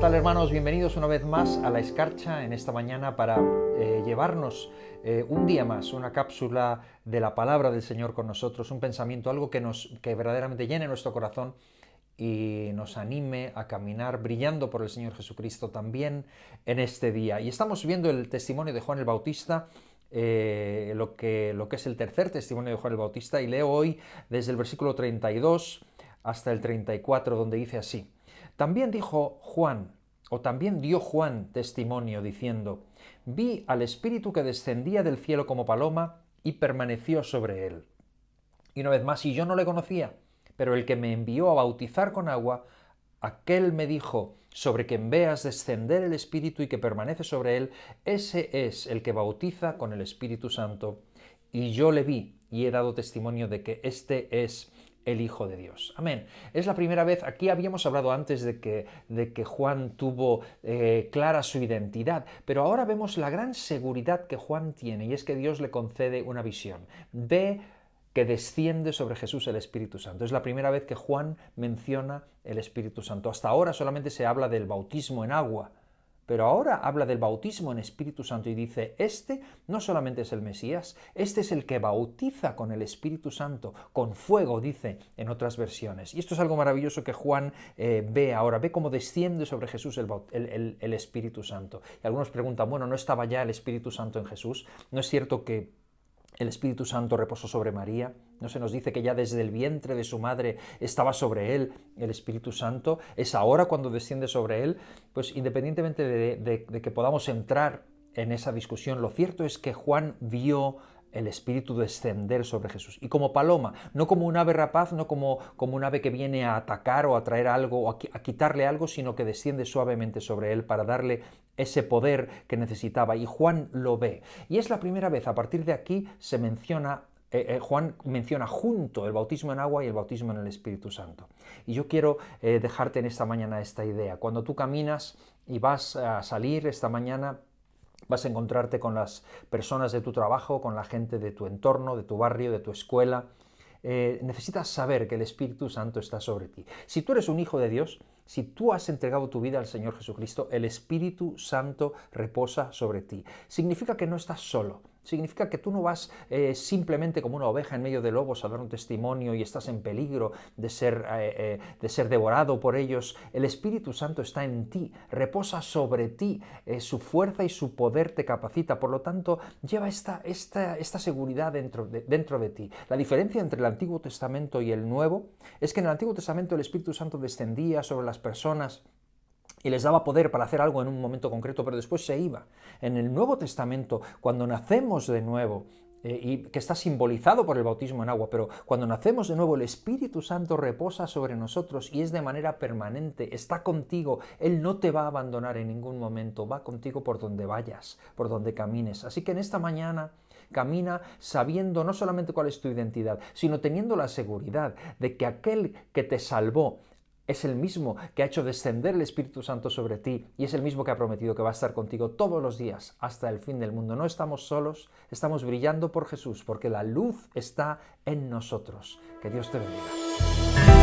tal hermanos? Bienvenidos una vez más a La Escarcha en esta mañana para eh, llevarnos eh, un día más una cápsula de la palabra del Señor con nosotros, un pensamiento, algo que, nos, que verdaderamente llene nuestro corazón y nos anime a caminar brillando por el Señor Jesucristo también en este día. Y estamos viendo el testimonio de Juan el Bautista. Eh, lo, que, lo que es el tercer testimonio de Juan el Bautista y leo hoy desde el versículo 32 hasta el 34 donde dice así. También dijo Juan, o también dio Juan testimonio, diciendo, vi al Espíritu que descendía del cielo como paloma y permaneció sobre él. Y una vez más, y yo no le conocía, pero el que me envió a bautizar con agua, aquel me dijo, sobre quien veas descender el Espíritu y que permanece sobre él, ese es el que bautiza con el Espíritu Santo. Y yo le vi y he dado testimonio de que este es el Hijo de Dios. Amén. Es la primera vez, aquí habíamos hablado antes de que, de que Juan tuvo eh, clara su identidad, pero ahora vemos la gran seguridad que Juan tiene y es que Dios le concede una visión. Ve que desciende sobre Jesús el Espíritu Santo. Es la primera vez que Juan menciona el Espíritu Santo. Hasta ahora solamente se habla del bautismo en agua, pero ahora habla del bautismo en Espíritu Santo y dice, este no solamente es el Mesías, este es el que bautiza con el Espíritu Santo, con fuego, dice en otras versiones. Y esto es algo maravilloso que Juan eh, ve ahora, ve cómo desciende sobre Jesús el Espíritu Santo. Y algunos preguntan, bueno, ¿no estaba ya el Espíritu Santo en Jesús? ¿No es cierto que el Espíritu Santo reposó sobre María? ¿No se nos dice que ya desde el vientre de su madre estaba sobre él el Espíritu Santo? Es ahora cuando desciende sobre él. Pues independientemente de, que podamos entrar en esa discusión, lo cierto es que Juan vio el espíritu descender sobre Jesús. Y como paloma, no como un ave rapaz, no como, como un ave que viene a atacar o a traer algo o a, quitarle algo, sino que desciende suavemente sobre él para darle ese poder que necesitaba. Y Juan lo ve. Y es la primera vez, a partir de aquí se menciona eh, eh, Juan menciona junto el bautismo en agua y el bautismo en el Espíritu Santo. Y yo quiero eh, dejarte en esta mañana esta idea. Cuando tú caminas y vas a salir esta mañana, vas a encontrarte con las personas de tu trabajo, con la gente de tu entorno, de tu barrio, de tu escuela. necesitas saber que el Espíritu Santo está sobre ti. Si tú eres un hijo de Dios, si tú has entregado tu vida al Señor Jesucristo, el Espíritu Santo reposa sobre ti. Significa que no estás solo, Significa que tú no vas eh, simplemente como una oveja en medio de lobos a dar un testimonio y estás en peligro de ser, eh, eh, de ser devorado por ellos. El Espíritu Santo está en ti, reposa sobre ti, su fuerza y su poder te capacita. Por lo tanto, lleva esta, esta, seguridad dentro de, dentro de ti. La diferencia entre el Antiguo Testamento y el Nuevo es que en el Antiguo Testamento el Espíritu Santo descendía sobre las personas y les daba poder para hacer algo en un momento concreto, pero después se iba. En el Nuevo Testamento, cuando nacemos de nuevo, eh, y que está simbolizado por el bautismo en agua, pero cuando nacemos de nuevo el Espíritu Santo reposa sobre nosotros y es de manera permanente, está contigo, Él no te va a abandonar en ningún momento, va contigo por donde vayas, por donde camines. Así que en esta mañana camina sabiendo no solamente cuál es tu identidad, sino teniendo la seguridad de que aquel que te salvó, es el mismo que ha hecho descender el Espíritu Santo sobre ti y es el mismo que ha prometido que va a estar contigo todos los días hasta el fin del mundo. No estamos solos, estamos brillando por Jesús porque la luz está en nosotros. Que Dios te bendiga.